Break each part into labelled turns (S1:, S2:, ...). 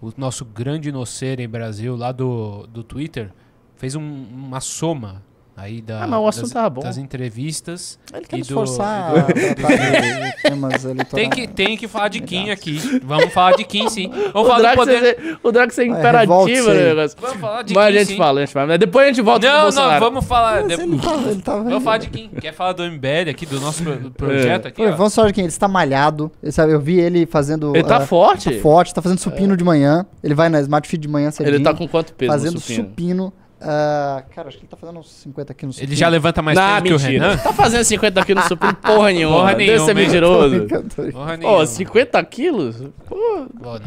S1: o nosso grande noceiro em Brasil, lá do, do Twitter, fez um, uma soma aí da, ah, mas o assunto das, tava bom. das entrevistas. Ele quer tá do, forçar. Do, tem, que, tem que falar de Kim aqui. Vamos falar de Kim, sim. Vamos o falar do poder... É ser,
S2: o Drax é imperativo, é, né, negócio. Vamos falar de Kim, Mas a gente sim. fala, a gente fala. Depois a gente volta não, pro Bolsonaro. Não, vamos falar... Mas de... Ele tá, ele tá vamos falar de Kim.
S1: Quer falar do MBL aqui, do nosso projeto é. aqui, Pô,
S3: Vamos falar de Kim. Ele está malhado. Ele, sabe, eu vi ele fazendo... Ele tá uh, forte. Tá forte, tá fazendo supino é. de manhã. Ele vai na Smart Feed de manhã cedinho. Ele tá com quanto peso Fazendo supino. supino Uh, cara, acho que ele tá fazendo
S2: uns 50 quilos no
S3: supino.
S1: Ele já levanta mais não, mentira. que o Renan? Tá fazendo 50 quilos no supino porra nenhuma. Porra nenhuma. Deve mentiroso.
S2: Ô, oh, 50 quilos? Pô.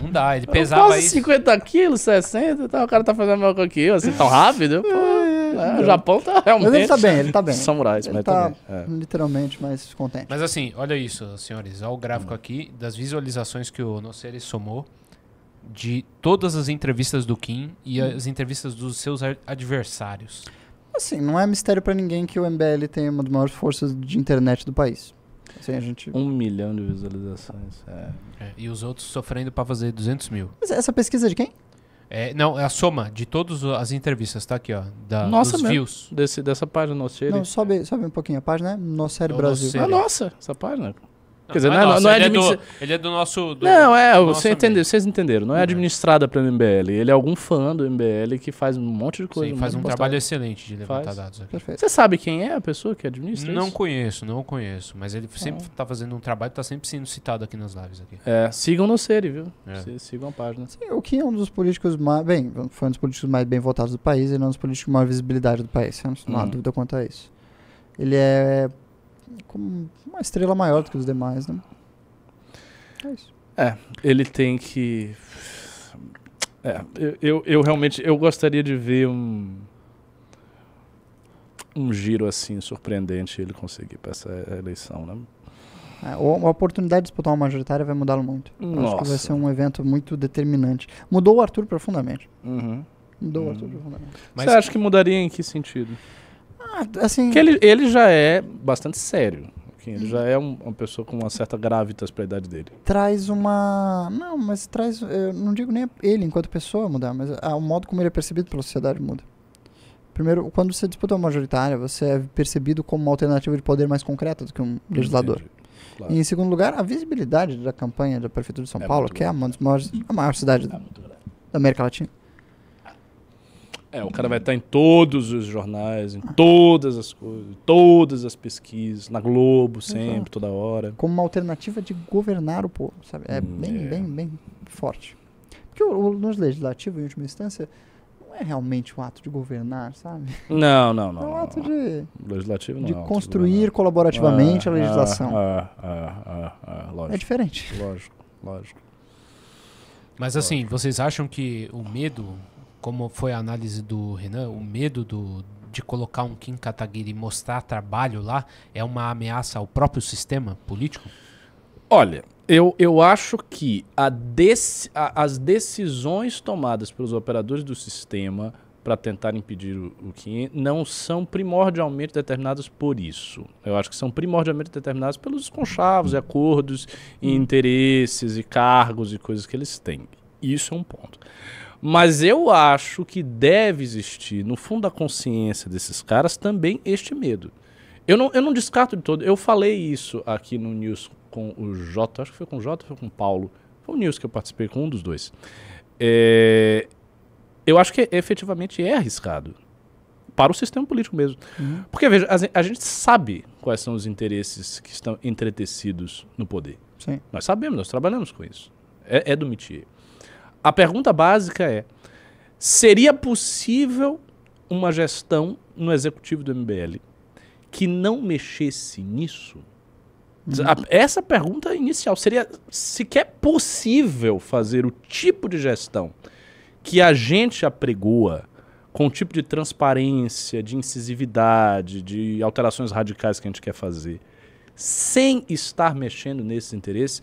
S2: não dá, ele pesava quase isso. 50 quilos, 60 tá, O cara tá fazendo a mesma coisa que eu, assim, tão rápido. Pô, é, é, é né? o Japão tá realmente... Mas ele tá bem, ele tá bem. Samurais, ele mas tá,
S3: é. literalmente mais contente.
S1: Mas assim, olha isso, senhores. Olha o gráfico hum. aqui das visualizações que o Nocere somou de todas as entrevistas do Kim e as entrevistas dos seus adversários?
S3: Assim, não é mistério para ninguém que o MBL tem uma das maiores forças de internet do país. Assim, gente...
S1: Um milhão de visualizações. É. É, e os outros sofrendo para fazer 200 mil.
S3: Mas é essa pesquisa é de quem?
S1: É, não, é a soma de todas as entrevistas, tá aqui, ó. Da, nossa, dos mesmo. views.
S2: Desse, dessa página, nossa. Não, sobe, sobe um pouquinho a página, né? Nosso Brasil. Ah, nossa, essa página. Quer dizer, não, não, é, é ele, administra... é do, ele é do nosso. Do, não, é, do você entendeu? vocês entenderam. Não é uhum. administrada pelo MBL. Ele é algum fã do MBL que faz um monte de coisa. Sim, faz um trabalho
S1: excelente de levantar faz. dados aqui. Perfeito. Você
S2: sabe quem é a pessoa que administra Não isso?
S1: conheço, não conheço. Mas ele tá sempre está ah. fazendo um trabalho, está sempre sendo citado aqui nas lives. Aqui.
S2: É, sigam no Seri, viu?
S1: É. Sigam a página. Sim,
S3: o que é um dos políticos mais. Bem, foi um dos políticos mais bem votados do país, ele é um dos políticos com maior visibilidade do país. Não há hum. dúvida quanto a isso. Ele é como uma estrela maior do que os
S2: demais, né? É isso. É, ele tem que. É, eu, eu realmente eu gostaria de ver um um giro assim surpreendente ele conseguir para essa eleição, né?
S3: É, a oportunidade de disputar uma majoritária vai mudá-lo muito. Nossa. Acho que vai ser um evento muito determinante.
S2: Mudou o Arthur profundamente. Uhum. Mudou uhum. o Arthur profundamente. Mas Você acha que mudaria em que sentido?
S3: Ah, assim. Porque ele,
S2: ele já é bastante sério. Ele já é um, uma pessoa com uma certa gravitas pra idade dele.
S3: Traz uma. Não, mas traz. Eu não digo nem ele enquanto pessoa mudar, mas o modo como ele é percebido pela sociedade muda. Primeiro, quando você disputa uma majoritária, você é percebido como uma alternativa de poder mais concreta do que um legislador. Claro. E em segundo lugar, a visibilidade da campanha da Prefeitura de São é Paulo, que é a maior cidade é da
S2: América Latina. É, o cara vai estar em todos os jornais, em todas as coisas, todas as pesquisas, na Globo sempre, Exato. toda hora.
S3: Como uma alternativa de governar o povo, sabe? É, bem, bem, bem forte. Porque o, o, nos legislativo, em última instância, não é realmente um ato de governar, sabe?
S2: Não, não, não. É um ato de. Legislativo não. De não, construir não. colaborativamente ah, a legislação. Ah, ah, ah, ah, lógico. É diferente. Lógico, lógico.
S1: Mas assim, vocês acham que o medo como foi a análise do Renan, o medo do, de colocar um Kim Kataguiri e mostrar trabalho lá é uma ameaça ao próprio sistema político?
S2: Olha, eu, eu acho que dec, a, as decisões tomadas pelos operadores do sistema para tentar impedir o, o Kim não são primordialmente determinadas por isso. Eu acho que são primordialmente determinadas pelos conchavos e acordos e hum. interesses e cargos e coisas que eles têm. Isso é um ponto. Mas eu acho que deve existir, no fundo da consciência desses caras, também este medo. Eu não, eu não descarto de todo. Eu falei isso aqui no News com o Jota, acho que foi com o Jota, foi com o Paulo. Foi o News que eu participei com um dos dois. É, eu acho que é efetivamente é arriscado. Para o sistema político mesmo. Uhum. Porque, veja, a, a gente sabe quais são os interesses que estão entretecidos no poder. Sim. Nós sabemos, nós trabalhamos com isso. É, é do métier a pergunta básica é: seria possível uma gestão no executivo do MBL que não mexesse nisso? Uhum. Essa pergunta inicial seria sequer possível fazer o tipo de gestão que a gente apregoa com o tipo de transparência, de incisividade, de alterações radicais que a gente quer fazer sem estar mexendo nesses interesses,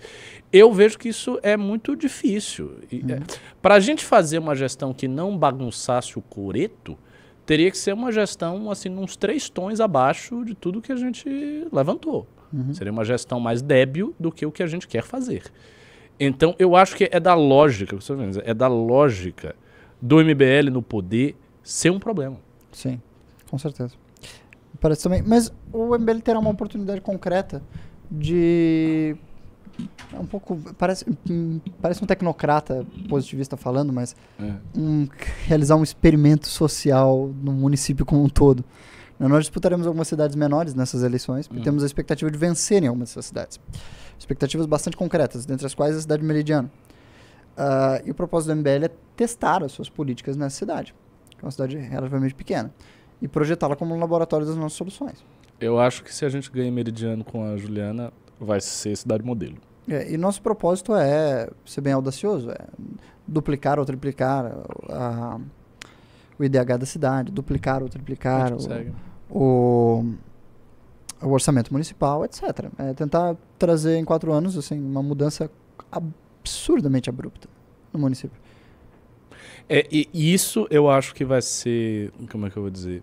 S2: eu vejo que isso é muito difícil. Uhum. É, Para a gente fazer uma gestão que não bagunçasse o coreto, teria que ser uma gestão assim uns três tons abaixo de tudo que a gente levantou. Uhum. Seria uma gestão mais débil do que o que a gente quer fazer. Então, eu acho que é da lógica, tá é da lógica do MBL no poder ser um problema. Sim, com certeza.
S3: Parece também. Mas o MBL terá uma oportunidade concreta de. É um pouco. Parece, parece um tecnocrata positivista falando, mas. É. Um, realizar um experimento social no município como um todo. Né, nós disputaremos algumas cidades menores nessas eleições uhum. e temos a expectativa de vencer em algumas dessas cidades. Expectativas bastante concretas, dentre as quais a cidade de Meridiano. Uh, ah, e o propósito do MBL é testar as suas políticas nessa cidade, que é uma cidade relativamente pequena e projetá-la como um laboratório das nossas soluções.
S2: Eu acho que se a gente ganha Meridiano com a Juliana, vai ser cidade modelo.
S3: É, e nosso propósito é ser bem audacioso, é duplicar ou triplicar a, o IDH da cidade, duplicar ou triplicar o, o, o, orçamento municipal, etc. É tentar trazer em quatro anos assim, uma mudança absurdamente abrupta no município.
S2: É, e isso eu acho que vai ser. Como é que eu vou dizer?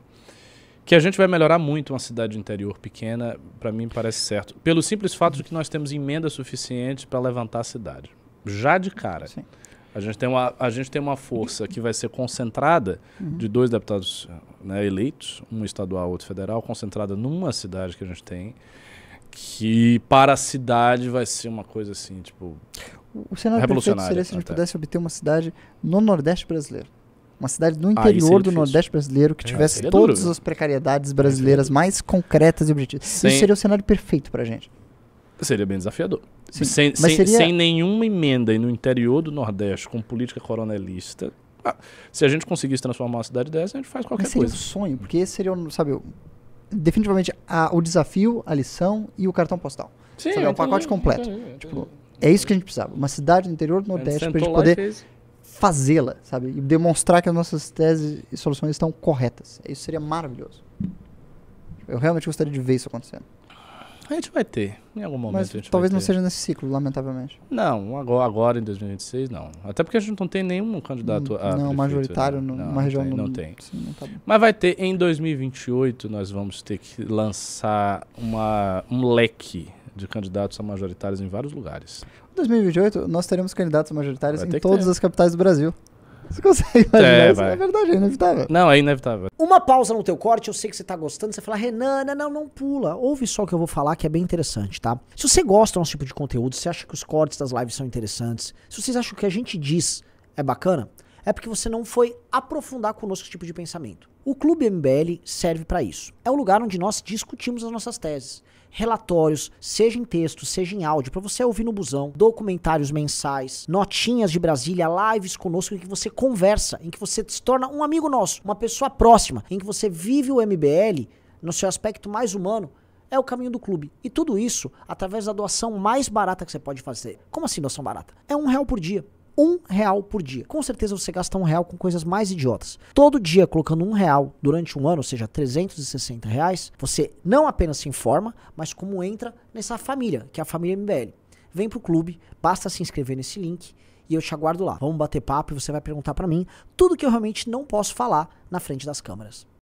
S2: Que a gente vai melhorar muito uma cidade interior pequena, para mim parece certo. Pelo simples fato de que nós temos emenda suficiente para levantar a cidade. Já de cara. Sim. A gente, tem uma, a gente tem uma força que vai ser concentrada uhum. de dois deputados né, eleitos, um estadual, outro federal, concentrada numa cidade que a gente tem, que para a cidade vai ser uma coisa assim, tipo o cenário perfeito seria se a gente até.
S3: pudesse obter uma cidade no Nordeste brasileiro. Uma cidade no interior ah, do difícil. Nordeste brasileiro que é, tivesse é, todas duro. as precariedades brasileiras é, mais concretas e objetivas. Sem... Isso seria o cenário perfeito pra gente.
S2: Seria bem desafiador. Sim, sem, sem, seria... sem, nenhuma emenda e no interior do Nordeste com política coronelista. Ah, se a gente conseguisse transformar uma cidade dessa, a gente faz qualquer mas seria coisa. Seria um sonho, porque esse seria,
S3: sabe, definitivamente a, o desafio, a lição e o cartão postal. Sim, sabe, é um pacote completo. Entendi, entendi. Tipo, é isso que a gente precisava. Uma cidade no interior do Nordeste para a gente poder fazê-la, sabe? E demonstrar que as nossas teses e soluções estão corretas. Isso seria maravilhoso. Eu realmente gostaria de ver isso acontecendo.
S2: A gente vai ter, em algum momento. Mas talvez não seja
S3: nesse ciclo, lamentavelmente.
S2: Não, agora, agora em 2026 não. Até porque a gente não tem nenhum candidato não, hum, a. Não, prefeito, majoritário né? numa não, região tem, Não tem. Sim, não tá Mas vai ter, em 2028, nós vamos ter que lançar uma, um leque de candidatos a majoritários em vários lugares.
S4: Em 2028,
S3: nós teremos candidatos majoritários em todas as capitais do Brasil.
S4: Você consegue imaginar? É, isso vai. é verdade, é inevitável.
S2: Não, é inevitável.
S4: Uma pausa no teu corte, eu sei que você tá gostando, você fala, Renan, não, não, não pula. Ouve só o que eu vou falar, que é bem interessante, tá? Se você gosta do nosso tipo de conteúdo, se acha que os cortes das lives são interessantes, se vocês acham que o que a gente diz é bacana, é porque você não foi aprofundar conosco esse tipo de pensamento. O Clube MBL serve para isso. É o lugar onde nós discutimos as nossas teses. Relatórios, seja em texto, seja em áudio, para você ouvir no busão, documentários mensais, notinhas de Brasília, lives conosco em que você conversa, em que você se torna um amigo nosso, uma pessoa próxima, em que você vive o MBL no seu aspecto mais humano é o caminho do clube. E tudo isso através da doação mais barata que você pode fazer. Como assim doação barata? É um real por dia um real por dia. Com certeza você gasta um real com coisas mais idiotas. Todo dia colocando um real durante um ano, ou seja, 360 reais, você não apenas se informa, mas como entra nessa família, que é a família MBL. Vem pro clube, basta se inscrever nesse link e eu te aguardo lá. Vamos bater papo e você vai perguntar para mim tudo que eu realmente não posso falar na frente das câmeras.